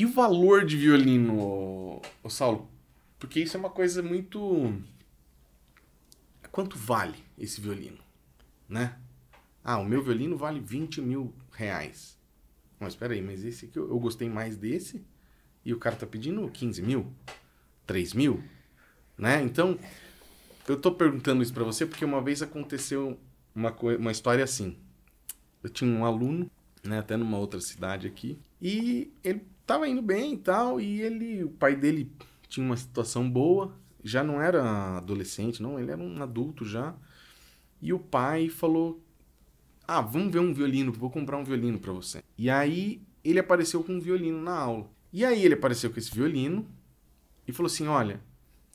E o valor de violino, o Saulo? Porque isso é uma coisa muito. Quanto vale esse violino? Né? Ah, o meu violino vale 20 mil reais. Mas peraí, mas esse aqui eu, eu gostei mais desse e o cara tá pedindo 15 mil, 3 mil, né? Então, eu tô perguntando isso para você porque uma vez aconteceu uma, uma história assim. Eu tinha um aluno né? Até numa outra cidade aqui. E ele tava indo bem e tal, e ele, o pai dele tinha uma situação boa, já não era adolescente, não, ele era um adulto já. E o pai falou: "Ah, vamos ver um violino, vou comprar um violino para você". E aí ele apareceu com um violino na aula. E aí ele apareceu com esse violino e falou assim: "Olha,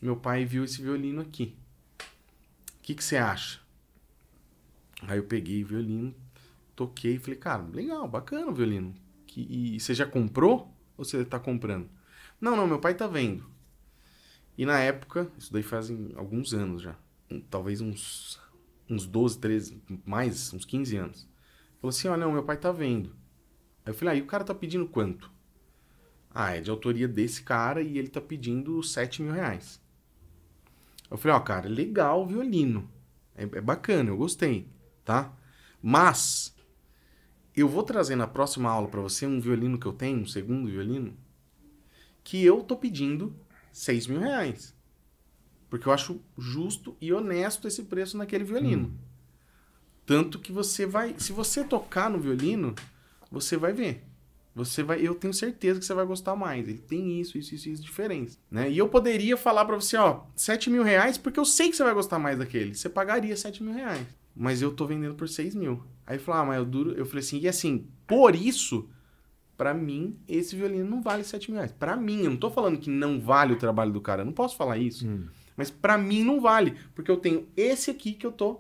meu pai viu esse violino aqui. O que que você acha?" Aí eu peguei o violino, toquei e falei, cara, legal, bacana o violino. Que, e você já comprou ou você está comprando? Não, não, meu pai está vendo. E na época, isso daí fazem alguns anos já, um, talvez uns, uns 12, 13, mais, uns 15 anos. Falou assim: olha, não, meu pai está vendo. Aí eu falei: ah, e o cara está pedindo quanto? Ah, é de autoria desse cara e ele está pedindo 7 mil reais. Eu falei: ó, oh, cara, legal o violino. É, é bacana, eu gostei, tá? Mas eu vou trazer na próxima aula para você um violino que eu tenho, um segundo violino, que eu tô pedindo 6 mil reais. Porque eu acho justo e honesto esse preço naquele violino. Hum. Tanto que você vai. Se você tocar no violino, você vai ver. Você vai, eu tenho certeza que você vai gostar mais. Ele tem isso, isso, isso, isso diferença, né? E eu poderia falar para você, ó, 7 mil reais, porque eu sei que você vai gostar mais daquele. Você pagaria 7 mil reais mas eu tô vendendo por 6 mil. Aí falou, ah, mas eu duro. Eu falei assim, e assim, por isso, para mim, esse violino não vale 7 mil reais. Pra mim, eu não tô falando que não vale o trabalho do cara, eu não posso falar isso. Hum. Mas para mim não vale, porque eu tenho esse aqui que eu tô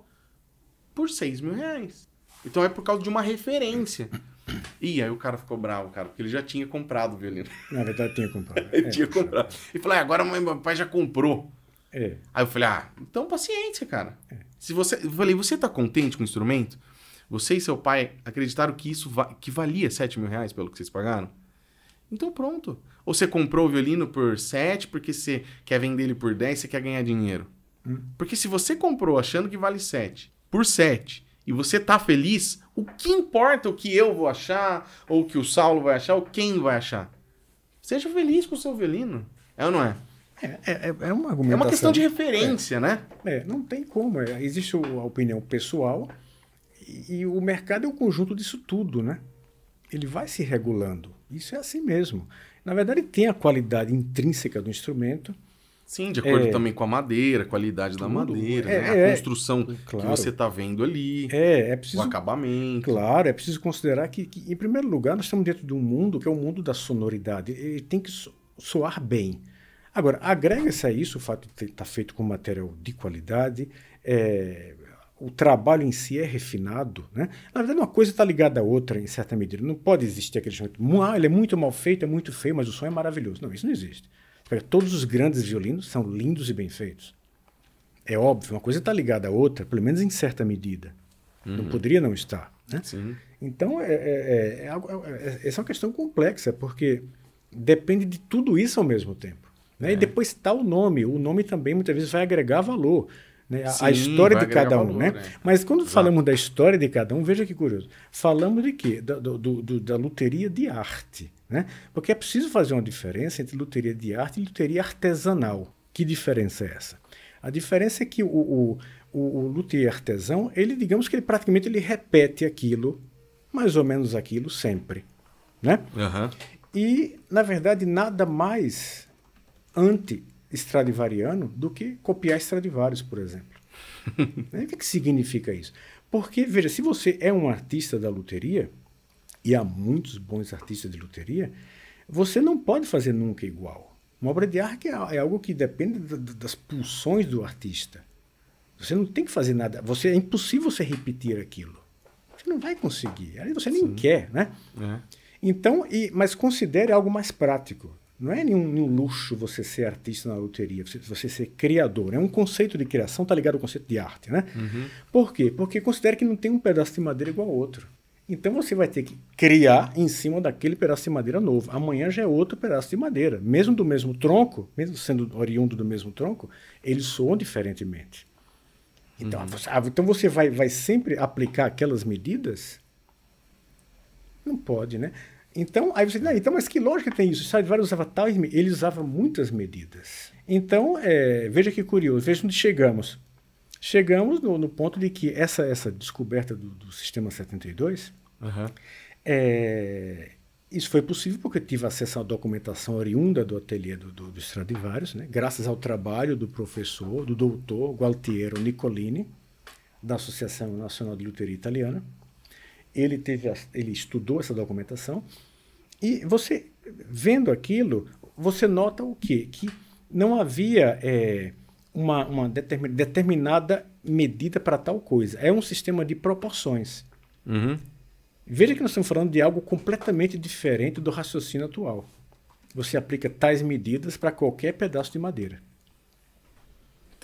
por 6 mil reais. Então é por causa de uma referência. E aí o cara ficou bravo, cara, porque ele já tinha comprado o violino. Na verdade, tinha comprado. ele é, tinha comprado. E falou, ah, agora meu pai já comprou. É. Aí eu falei, ah, então paciência, cara. É. Se você, eu falei, você tá contente com o instrumento? Você e seu pai acreditaram que isso va que valia 7 mil reais pelo que vocês pagaram? Então pronto. Ou você comprou o violino por 7 porque você quer vender ele por 10, você quer ganhar dinheiro. Hum. Porque se você comprou achando que vale 7 por 7 e você tá feliz, o que importa o que eu vou achar, ou o que o Saulo vai achar, ou quem vai achar? Seja feliz com o seu violino. É ou não é? É, é, é uma argumentação. É uma questão de referência, é. né? É, não tem como. É, existe a opinião pessoal e, e o mercado é um conjunto disso tudo, né? Ele vai se regulando. Isso é assim mesmo. Na verdade, tem a qualidade intrínseca do instrumento. Sim, de acordo é, também com a madeira, a qualidade tudo, da madeira, é, né? é, a construção claro, que você está vendo ali, é, é preciso, o acabamento. Claro, é preciso considerar que, que, em primeiro lugar, nós estamos dentro de um mundo que é o um mundo da sonoridade. Ele tem que soar bem. Agora, agrega-se a isso o fato de estar feito com material de qualidade, é, o trabalho em si é refinado. Né? Na verdade, uma coisa está ligada à outra, em certa medida. Não pode existir aquele chamado, ah, ele é muito mal feito, é muito feio, mas o som é maravilhoso. Não, isso não existe. Todos os grandes violinos são lindos e bem feitos. É óbvio, uma coisa está ligada à outra, pelo menos em certa medida. Uhum. Não poderia não estar. Né? Então, é, é, é, é, essa é uma questão complexa, porque depende de tudo isso ao mesmo tempo. Né? É. E depois está o nome. O nome também muitas vezes vai agregar valor. Né? Sim, a história de cada um. Valor, né? né? Mas quando Exato. falamos da história de cada um, veja que curioso. Falamos de quê? Da, do, do, da loteria de arte. Né? Porque é preciso fazer uma diferença entre loteria de arte e loteria artesanal. Que diferença é essa? A diferença é que o, o, o, o luthier artesão, ele, digamos que ele praticamente ele repete aquilo, mais ou menos aquilo, sempre. Né? Uhum. E, na verdade, nada mais anti-estradivariano do que copiar Stradivarius, por exemplo. Né? o que, que significa isso? Porque, veja, se você é um artista da luteria, e há muitos bons artistas de luteria, você não pode fazer nunca igual. Uma obra de arte é, é algo que depende das pulsões do artista. Você não tem que fazer nada. Você é impossível você repetir aquilo. Você não vai conseguir. Aí você nem Sim. quer, né? É. Então, e, mas considere algo mais prático. Não é nenhum, nenhum, luxo você ser artista na loteria, você, você, ser criador. É um conceito de criação, tá ligado ao conceito de arte, né? Uhum. Por quê? Porque considera que não tem um pedaço de madeira igual ao outro. Então você vai ter que criar em cima daquele pedaço de madeira novo. Amanhã já é outro pedaço de madeira. Mesmo do mesmo tronco, mesmo sendo oriundo do mesmo tronco, eles soam diferentemente. Então, uhum. você, ah, então você vai, vai sempre aplicar aquelas medidas? Não pode, né? Então, aí você diz, ah, então, mas que lógica tem isso? Sadivar usava tal, ele usava muitas medidas. Então, é, veja que curioso, veja onde chegamos. Chegamos no, no ponto de que essa, essa descoberta do, do sistema 72, uhum. é, isso foi possível porque tive acesso à documentação oriunda do ateliê do, do, do Stradivarius, né? graças ao trabalho do professor, do doutor Gualtiero Nicolini, da Associação Nacional de Luteria Italiana ele, teve, ele estudou essa documentação e você, vendo aquilo, você nota o quê? Que não havia é, uma, uma, determinada medida para tal coisa. É um sistema de proporções. Uhum. Veja que nós estamos falando de algo completamente diferente do raciocínio atual. Você aplica tais medidas para qualquer pedaço de madeira.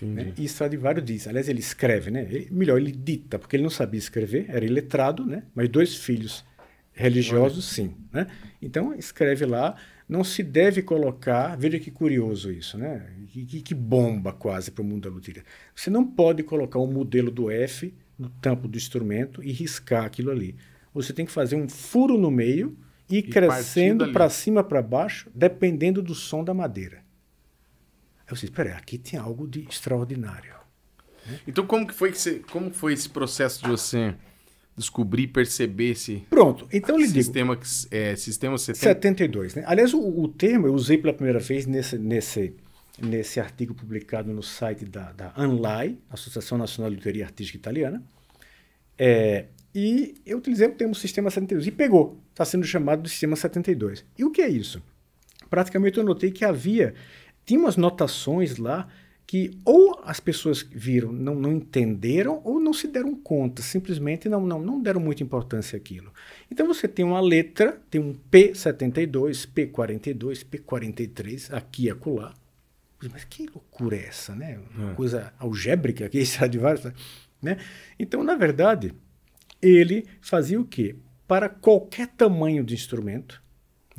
Né? E Stradivário diz, aliás, ele escreve, né? Ele, melhor, ele dita, porque ele não sabia escrever, era iletrado, né? Mas dois filhos religiosos, sim, né? Então escreve lá, não se deve colocar, veja que curioso isso, né? Que, que bomba quase para o mundo da lutilha. Você não pode colocar o um modelo do F no tampo do instrumento e riscar aquilo ali. Você tem que fazer um furo no meio e, e crescendo para cima para baixo, dependendo do som da madeira. Eu disse, espera, aqui tem algo de extraordinário. Né? Então como que foi que você, como foi esse processo de você descobrir, perceber esse Pronto, então lhe sistema digo. é, sistema 70... 72, né? Aliás, o, o, termo eu usei pela primeira vez nesse nesse nesse artigo publicado no site da, da ANLAI, Associação Nacional de Teoria Artística Italiana. É, e eu utilizei o termo sistema 72 e pegou. Está sendo chamado de sistema 72. E o que é isso? Praticamente eu notei que havia tinha umas notações lá que ou as pessoas viram, não, não entenderam, ou não se deram conta, simplesmente não, não, não deram muita importância àquilo. Então você tem uma letra, tem um P72, P42, P43, aqui e acolá. Mas que loucura é essa, né? Uma é. coisa algébrica aqui, é de vários, né? Então, na verdade, ele fazia o quê? Para qualquer tamanho de instrumento,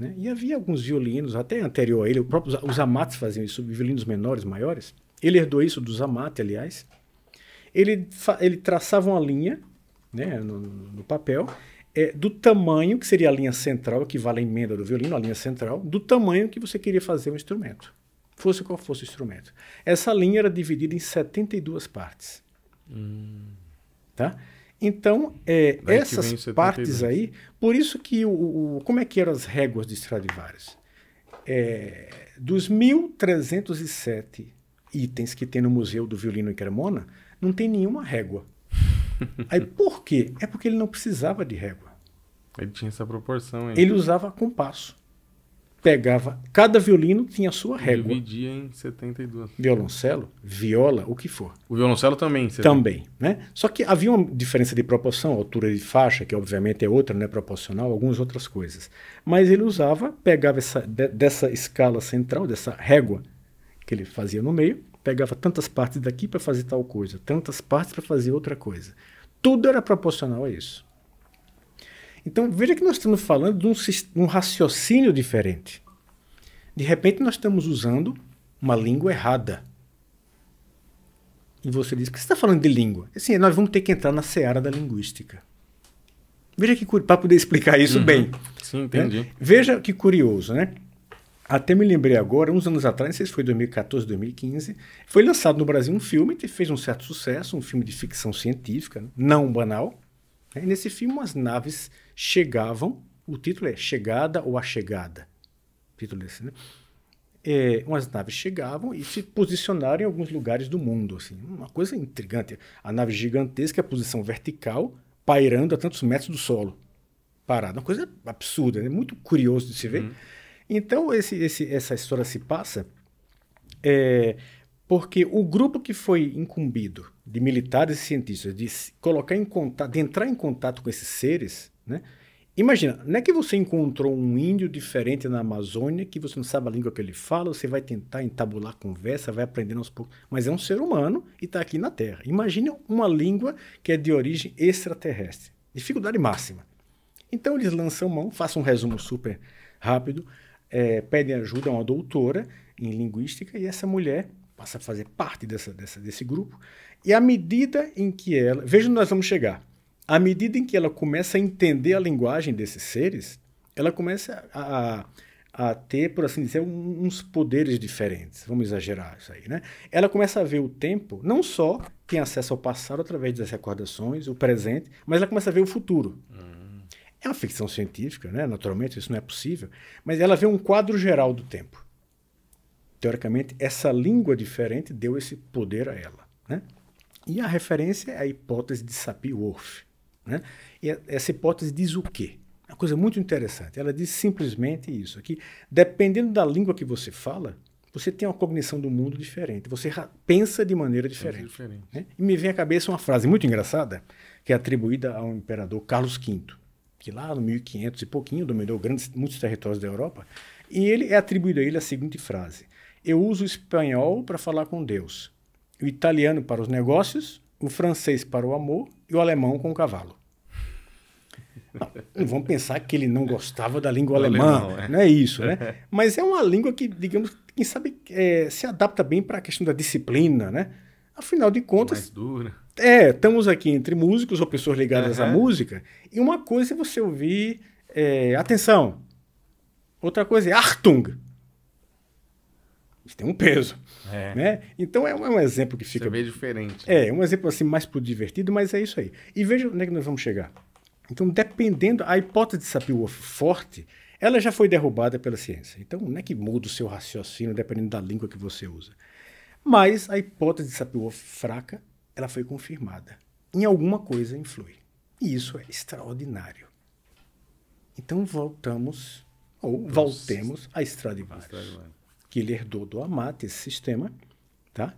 né? E havia alguns violinos, até anterior a ele, próprio, os amates faziam isso, violinos menores, maiores. Ele herdou isso dos amates, aliás. Ele, ele traçava uma linha né, no, no papel é, do tamanho, que seria a linha central, que vale a emenda do violino, a linha central, do tamanho que você queria fazer um instrumento, fosse qual fosse o instrumento. Essa linha era dividida em 72 partes. Hum. Tá? Então, é, essas partes aí, por isso que o, o, como é que eram as réguas de Stradivarius? É, dos 1.307 itens que tem no Museu do Violino em Cremona, não tem nenhuma régua. aí por quê? É porque ele não precisava de régua. Ele tinha essa proporção. Hein? Ele usava compasso pegava. Cada violino tinha a sua régua. Dividia em 72. Violoncelo, viola, o que for. O violoncelo também. Também, né? Só que havia uma diferença de proporção, altura de faixa, que obviamente é outra, não é proporcional, algumas outras coisas. Mas ele usava, pegava essa, de, dessa escala central, dessa régua que ele fazia no meio, pegava tantas partes daqui para fazer tal coisa, tantas partes para fazer outra coisa. Tudo era proporcional a isso. Então veja que nós estamos falando de um, um raciocínio diferente. De repente nós estamos usando uma língua errada. E você diz, por que você está falando de língua? Assim, nós vamos ter que entrar na seara da linguística. Veja que para poder explicar isso uhum. bem. Sim, né? entendi. Né? Veja que curioso, né? Até me lembrei agora, uns anos atrás, não sei se foi 2014, 2015, foi lançado no Brasil um filme que fez um certo sucesso, um filme de ficção científica, não banal, né? E nesse filme, as naves chegavam, o título é Chegada ou A Chegada. Título desse, né? É, umas naves chegavam e se posicionaram em alguns lugares do mundo. Assim, uma coisa intrigante. A nave gigantesca, a posição vertical, pairando a tantos metros do solo. Parada. Uma coisa absurda, né? muito curioso de se ver. Uhum. Então, esse, esse, essa história se passa é, porque o grupo que foi incumbido de militares e cientistas de colocar em contato, de entrar em contato com esses seres, né? Imagina, não é que você encontrou um índio diferente na Amazônia, que você não sabe a língua que ele fala, você vai tentar entabular conversa, vai aprendendo aos poucos, mas é um ser humano e está aqui na Terra. Imagina uma língua que é de origem extraterrestre. Dificuldade máxima. Então eles lançam mão, façam um resumo super rápido, é, pedem ajuda a uma doutora em linguística e essa mulher passa a fazer parte dessa, dessa, desse grupo. E à medida em que ela. Veja onde nós vamos chegar. À medida em que ela começa a entender a linguagem desses seres, ela começa a, a, a ter, por assim dizer, um, uns poderes diferentes. Vamos exagerar isso aí, né? Ela começa a ver o tempo, não só tem acesso ao passado através das recordações, o presente, mas ela começa a ver o futuro. Hum. É uma ficção científica, né? Naturalmente, isso não é possível. Mas ela vê um quadro geral do tempo. Teoricamente, essa língua diferente deu esse poder a ela. Né? E a referência é a hipótese de Sapir-Whorf. Né? E é, essa hipótese diz o quê? É uma coisa muito interessante. Ela diz simplesmente isso: que dependendo da língua que você fala, você tem uma cognição do mundo diferente. Você pensa de maneira diferente. É diferente. Né? E me vem à cabeça uma frase muito engraçada, que é atribuída ao imperador Carlos V, que lá no 1500 e pouquinho dominou grandes, muitos territórios da Europa. E ele é atribuído a ele a seguinte frase: eu uso o espanhol para falar com Deus, o italiano para os negócios, o francês para o amor e o alemão com o cavalo. Não, vamos pensar que ele não gostava da língua alemã, alemão, é. não é isso, né? Mas é uma língua que, digamos, quem sabe é, se adapta bem para a questão da disciplina, né? Afinal de contas. Mais dura. É, estamos aqui entre músicos ou pessoas ligadas uhum. à música, e uma coisa é você ouvir é, atenção, outra coisa é Artung tem um peso. É. Né? Então é um, é um, exemplo que fica. Você vê é diferente. É, né? um exemplo assim mais pro divertido, mas é isso aí. E veja onde é que nós vamos chegar. Então, dependendo, a hipótese de Sapir-Whorf forte, ela já foi derrubada pela ciência. Então, não é que muda o seu raciocínio dependendo da língua que você usa. Mas a hipótese de Sapir-Whorf fraca, ela foi confirmada. Em alguma coisa influi. E isso é extraordinário. Então, voltamos, ou Nossa. voltemos a de Stradivarius que ele herdou do Amat, esse sistema, tá?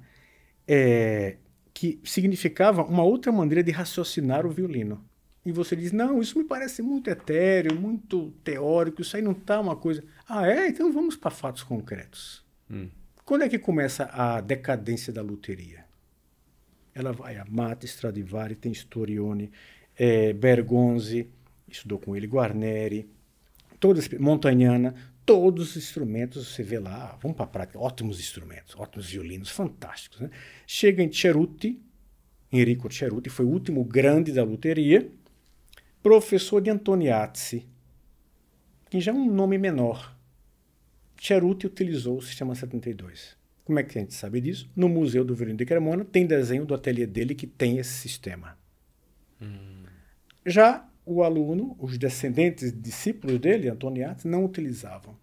É, que significava uma outra maneira de raciocinar o violino. E você diz, não, isso me parece muito etéreo, muito teórico, isso aí não está uma coisa... Ah, é? Então vamos para fatos concretos. Hum. Quando é que começa a decadência da luteria? Ela vai a Mata, Stradivari, tem Storione, é, Bergonzi, estudou com ele, Guarneri, todas, Montagnana, todos os instrumentos, você vê lá, vamos para a prática, ótimos instrumentos, ótimos violinos, fantásticos. Né? Chega em Ceruti, Enrico Ceruti, foi o último grande da luteria, professor de Antoniazzi, que já é um nome menor. Ceruti utilizou o sistema 72. Como é que a gente sabe disso? No Museu do Violino de Cremona tem desenho do ateliê dele que tem esse sistema. Hum. Já o aluno, os descendentes, discípulos dele, Antoniati, não utilizavam.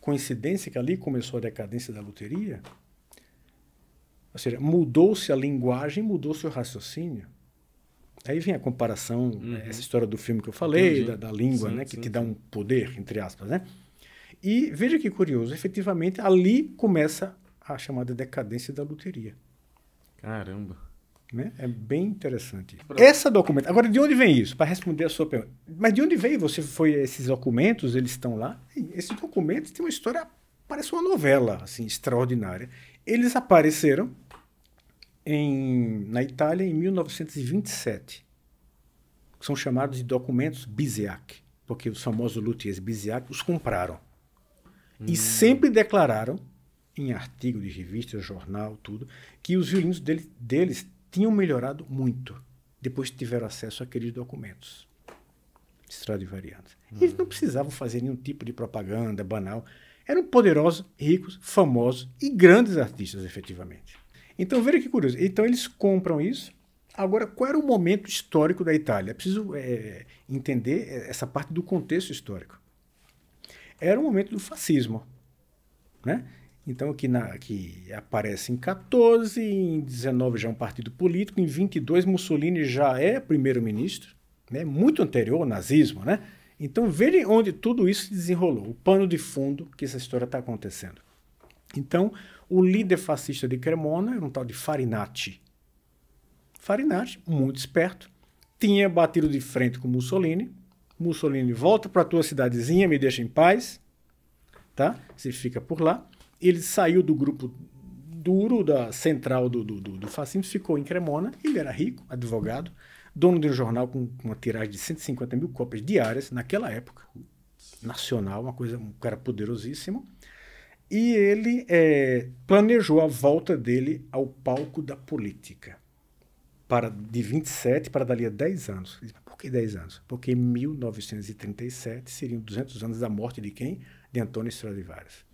Coincidência que ali começou a decadência da loteria? Ou seja, mudou-se a linguagem, mudou-se o raciocínio. Aí vem a comparação, uhum. Né, essa história do filme que eu falei, da, da, língua, sim, né, que sim, te dá um poder, entre aspas, né? E veja que curioso, efetivamente ali começa a chamada decadência da loteria. Caramba. Né? É bem interessante. Essa documentação. Agora, de onde vem isso? Para responder a sua pergunta. Mas de onde veio? Você foi esses documentos? Eles estão lá? Esses documentos têm uma história, parece uma novela, assim, extraordinária. Eles apareceram em, na Itália em 1927. São chamados de documentos Biziac, porque os famosos luthiers Biziac os compraram. Hum. E sempre declararam, em artigo de revista, jornal, tudo, que os violinos dele, deles tinham melhorado muito depois que tiveram acesso àqueles documentos estradivarianos. Uhum. Eles não precisavam fazer nenhum tipo de propaganda banal. Eram poderosos, ricos, famosos e grandes artistas, efetivamente. Então, veja que curioso. Então, eles compram isso. Agora, qual era o momento histórico da Itália? É preciso é, entender é, essa parte do contexto histórico. Era o momento do fascismo. Né? Então, aqui, na, aqui aparece em 14, em 19 já é um partido político, em 22 Mussolini já é primeiro-ministro, né? muito anterior ao nazismo, né? Então, vejam onde tudo isso se desenrolou, o pano de fundo que essa história está acontecendo. Então, o líder fascista de Cremona era um tal de Farinati. Farinati, muito esperto, tinha batido de frente com Mussolini. Mussolini, volta para tua cidadezinha, me deixa em paz, tá? Você fica por lá. Ele saiu do grupo duro, da central do, do, do, do fascismo, ficou em Cremona. Ele era rico, advogado, dono de um jornal com uma tiragem de 150 mil cópias diárias, naquela época, nacional, uma coisa, um cara poderosíssimo. E ele é, planejou a volta dele ao palco da política para de 27 para dali a 10 anos. por que 10 anos? Porque em 1937 seriam 200 anos da morte de quem? De Antônio Stradivarius.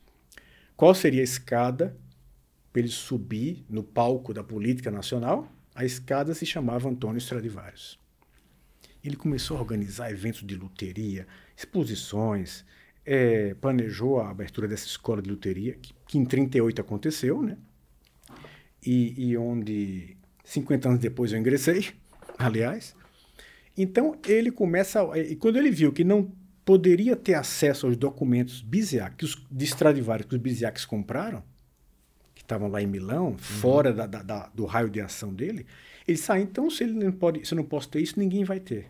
Qual seria a escada para ele subir no palco da política nacional? A escada se chamava Antônio Stradivarius. Ele começou a organizar eventos de luteria, exposições, é, planejou a abertura dessa escola de luteria, que, que em 38 aconteceu, né? E, e onde 50 anos depois eu ingressei, aliás. Então ele começa. É, e quando ele viu que não poderia ter acesso aos documentos Bizeac, que os de Stradivarius que os Bizeacs compraram, que estavam lá em Milão, uhum. fora da, da, da, do raio de ação dele, ele sai, ah, então se ele não pode, se eu não posso ter isso, ninguém vai ter.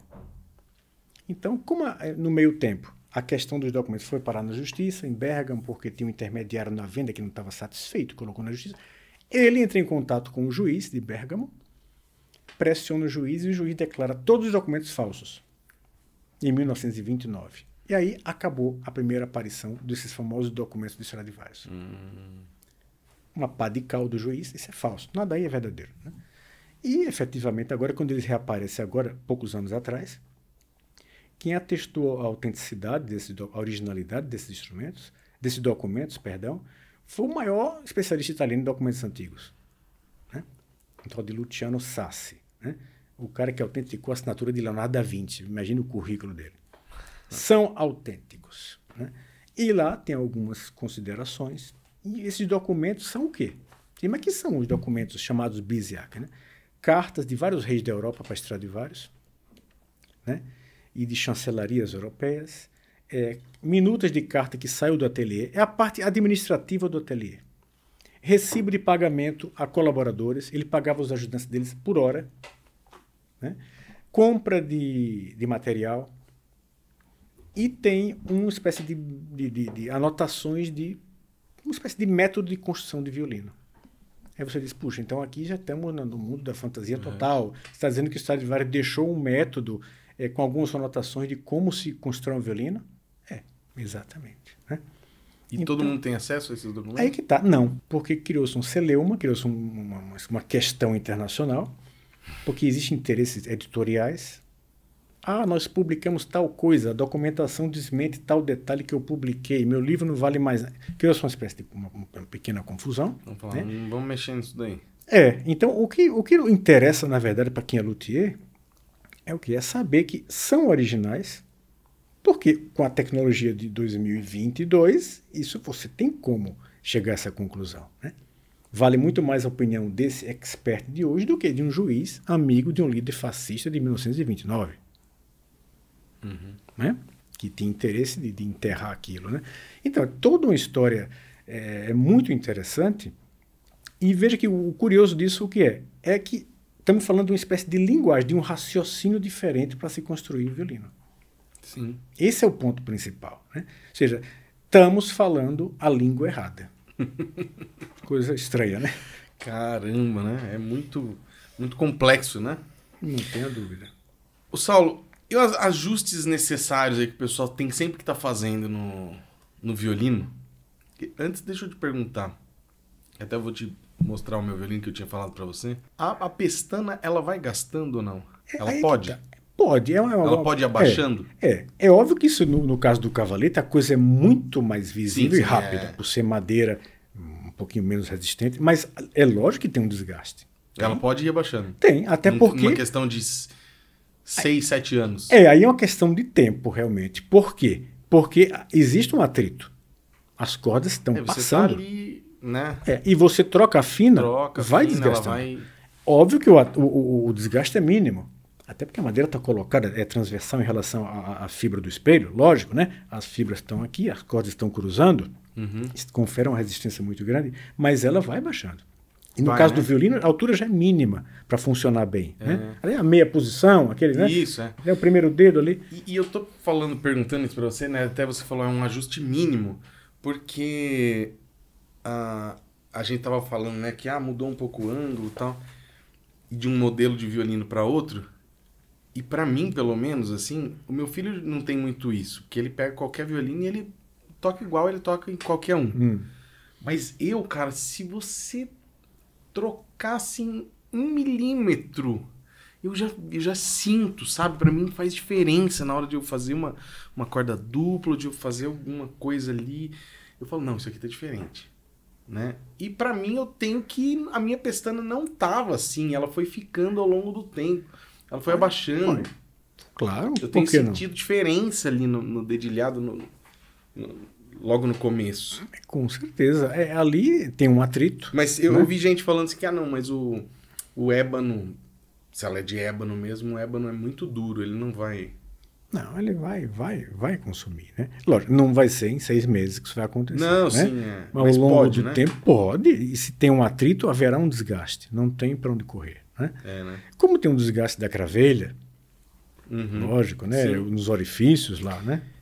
Então, como a, é, no meio tempo a questão dos documentos foi parar na justiça, em Bergamo, porque tinha um intermediário na venda que não estava satisfeito, colocou na justiça. Ele entra em contato com o juiz de Bergamo, pressiona o juiz e o juiz declara todos os documentos falsos em 1929. E aí acabou a primeira aparição desses famosos documentos de Stradivarius. Hum. Uma pá de cal do juiz, isso é falso, nada aí é verdadeiro. Né? E efetivamente, agora, quando eles reaparecem, agora, poucos anos atrás, quem atestou a autenticidade, desse, a originalidade desses instrumentos, desses documentos, perdão, foi o maior especialista italiano em documentos antigos, né? um tal de Luciano Sassi. Né? o cara que autenticou a assinatura de Leonardo da Vinci. Imagina o currículo dele. São autênticos. Né? E lá tem algumas considerações. E esses documentos são o quê? Mas que são os documentos chamados Biziak? Né? Cartas de vários reis da Europa para Stradivarius, né? e de chancelarias europeias, é, minutas de carta que saiu do ateliê, é a parte administrativa do ateliê. Recibo de pagamento a colaboradores, ele pagava os ajudantes deles por hora, né? Compra de, de material e tem uma espécie de, de, de, de anotações de uma espécie de método de construção de violino. Aí você diz, puxa, então aqui já estamos no mundo da fantasia é. total. Você está dizendo que o Stradivarius deixou um método é, com algumas anotações de como se constrói um violino? É, exatamente. Né? E então, todo mundo tem acesso a esses documentos? Aí que está, não. Porque criou-se um celeuma, criou-se um, uma, uma, questão internacional porque existem interesses editoriais. Ah, nós publicamos tal coisa, a documentação desmente tal detalhe que eu publiquei, meu livro não vale mais. Criou-se uma espécie de uma, uma pequena confusão. Vamos, falar, né? vamos mexer nisso daí. É, então o que, o que interessa, na verdade, para quem é luthier é o que? É saber que são originais, porque com a tecnologia de 2022, isso você tem como chegar a essa conclusão. Né? Vale muito mais a opinião desse expert de hoje do que de um juiz amigo de um líder fascista de 1929. Uhum. Né? Que tinha interesse de, de, enterrar aquilo. Né? Então, é toda uma história é, é, muito interessante. E veja que o curioso disso o que é? É que estamos falando de uma espécie de linguagem, de um raciocínio diferente para se construir o violino. Sim. Esse é o ponto principal. Né? Ou seja, estamos falando a língua errada. Coisa estranha, né? Caramba, né? É muito, muito complexo, né? Não tenho dúvida. O Saulo, e os ajustes necessários aí que o pessoal tem sempre que está tá fazendo no, no violino? Antes, deixa eu te perguntar. Até vou te mostrar o meu violino que eu tinha falado para você. A, a pestana, ela vai gastando ou não? É, ela pode? Tá. Pode. É uma, é Ela pode ir é, abaixando? É, é, é. óbvio que isso, no, no caso do cavalete, a coisa é muito mais visível sim, e rápida, é. por ser madeira um pouquinho menos resistente, mas é lógico que tem um desgaste. Ela tem? pode ir abaixando? Tem, até um, porque... Uma questão de 6, 7 anos. É, aí é uma questão de tempo, realmente. Por quê? Porque existe um atrito. As cordas estão é, tá passando. Tá ali, né? É, e você troca a fina, troca vai fina, desgastando. Vai... Óbvio que o, o, o desgaste é mínimo. Até porque a madeira está colocada, é transversal em relação à, à, fibra do espelho, lógico, né? As fibras estão aqui, as cordas estão cruzando, uhum. confere uma resistência muito grande, mas ela vai baixando. E no vai, caso né? do violino, a altura já é mínima para funcionar bem. Né? É. Né? Ali é a meia posição, aquele, né? Isso, é. é o primeiro dedo ali. E, e eu tô falando, perguntando isso para você, né? Até você falou, é um ajuste mínimo, porque a, a gente tava falando, né, que ah, mudou um pouco o ângulo e tal, de um modelo de violino para outro. E para mim, pelo menos, assim, o meu filho não tem muito isso. Que ele pega qualquer violino e ele toca igual ele toca em qualquer um. Hum. Mas eu, cara, se você trocasse assim, um milímetro, eu já, eu já sinto, sabe? para mim faz diferença na hora de eu fazer uma, uma corda dupla, de eu fazer alguma coisa ali. Eu falo, não, isso aqui tá diferente. Né? E para mim eu tenho que a minha pestana não tava assim, ela foi ficando ao longo do tempo. Ela foi abaixando. Claro. Eu tenho sentido não? diferença ali no, no dedilhado, no, no, logo no começo. É, com certeza. É, ali tem um atrito. Mas eu né? ouvi gente falando assim que, ah, não, mas o, o ébano, se ela é de ébano mesmo, o ébano é muito duro, ele não vai. Não, ele vai, vai, vai consumir, né? Lógico, não vai ser em seis meses que isso vai acontecer. Não, né? sim, é. Mas ao longo pode, do né? tempo pode, e se tem um atrito, haverá um desgaste. Não tem para onde correr. Né? É, né? Como tem um desgaste da cravelha, uhum, lógico, né? Nos orifícios lá, né?